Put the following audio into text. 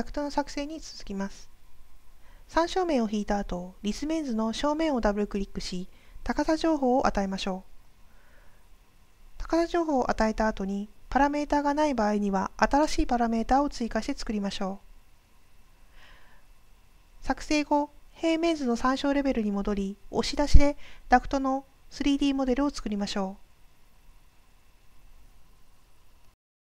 ダクトの作成に続きます。参照面を引いた後、リスメンズの正面をダブルクリックし、高さ情報を与えましょう。高さ情報を与えた後に、パラメータがない場合には、新しいパラメータを追加して作りましょう。作成後、平面図の参照レベルに戻り、押し出しでダクトの 3D モデルを作りましょう。